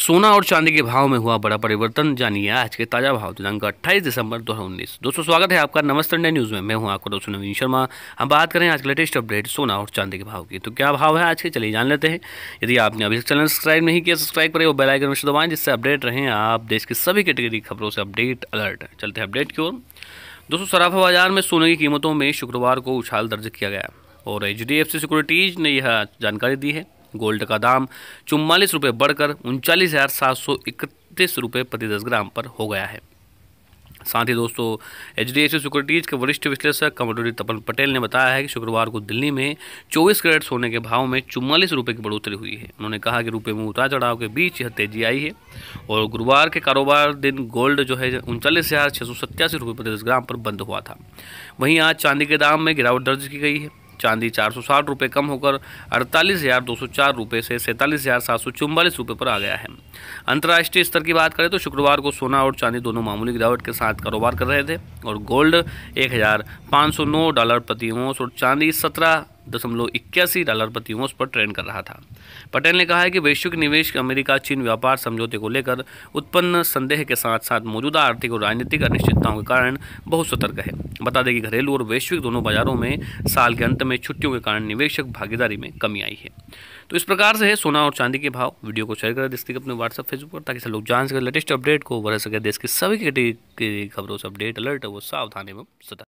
सोना और चांदी के भाव में हुआ बड़ा परिवर्तन जानिए आज के ताजा भाव दिनांक 28 दिसंबर 2019 दोस्तों स्वागत है आपका नमस्ते इंडिया न्यूज़ में मैं हूं आपका दोस्तों नवीन शर्मा हम बात करें आज के लेटेस्ट अपडेट सोना और चांदी के भाव की तो क्या भाव है आज के चलिए जान लेते हैं यदि आपने अभी चैनल सब्सक्राइब नहीं किया सब्सक्राइब करें और बेलाइकन में दबाएं जिससे अपडेट रहें आप देश की सभी कैटेगरी खबरों से अपडेट अलर्ट चलते हैं अपडेट की ओर दोस्तों सराफा बाजार में सोने की कीमतों में शुक्रवार को उछाल दर्ज किया गया और एच सिक्योरिटीज़ ने यह जानकारी दी है गोल्ड का दाम चुम्बालीस रुपये बढ़कर उनचालीस हज़ार सात सौ इकतीस रुपये प्रति दस ग्राम पर हो गया है साथ ही दोस्तों एच डी सिक्योरिटीज़ के वरिष्ठ विश्लेषक कमोडोरी तपन पटेल ने बताया है कि शुक्रवार को दिल्ली में 24 कैरेट सोने के भाव में चुम्बालीस रुपये की बढ़ोतरी हुई है उन्होंने कहा कि रुपये में उतार चढ़ाव के बीच यह तेजी आई है और गुरुवार के कारोबार दिन गोल्ड जो है उनचालीस हज़ार छः सौ सत्तासी रुपये प्रति ग्राम पर बंद हुआ था वहीं आज चांदी के दाम में गिरावट दर्ज की गई है चांदी चार सौ साठ रुपये कम होकर अड़तालीस हज़ार दो सौ चार रुपये से सैंतालीस हज़ार सात सौ चौवालीस रुपये पर आ गया है अंतर्राष्ट्रीय स्तर की बात करें तो शुक्रवार को सोना और चांदी दोनों मामूली गिरावट के साथ कारोबार कर रहे थे और गोल्ड एक हज़ार पाँच सौ नौ डॉलर प्रति ओंस और चांदी सत्रह दशमलव इक्यासी डॉलर प्रति औंस पर ट्रेंड कर रहा था पटेल ने कहा है कि वैश्विक निवेश अमेरिका चीन व्यापार समझौते को लेकर उत्पन्न संदेह के साथ साथ मौजूदा आर्थिक और राजनीतिक अनिश्चितताओं के कारण बहुत सतर्क है बता दें कि घरेलू और वैश्विक दोनों बाजारों में साल के अंत में छुट्टियों के कारण निवेशक भागीदारी में कमी आई है तो इस प्रकार से है सोना और चांदी के भाव वीडियो को शेयर करें डिस्ट्रिक अपने व्हाट्सअप फेसबुक पर ताकि सब लोग जान सकें लेटेस्ट अपडेट को बढ़ सके देश की सभी की खबरों से अपडेट अलर्ट है वो सावधान एवं सतर्क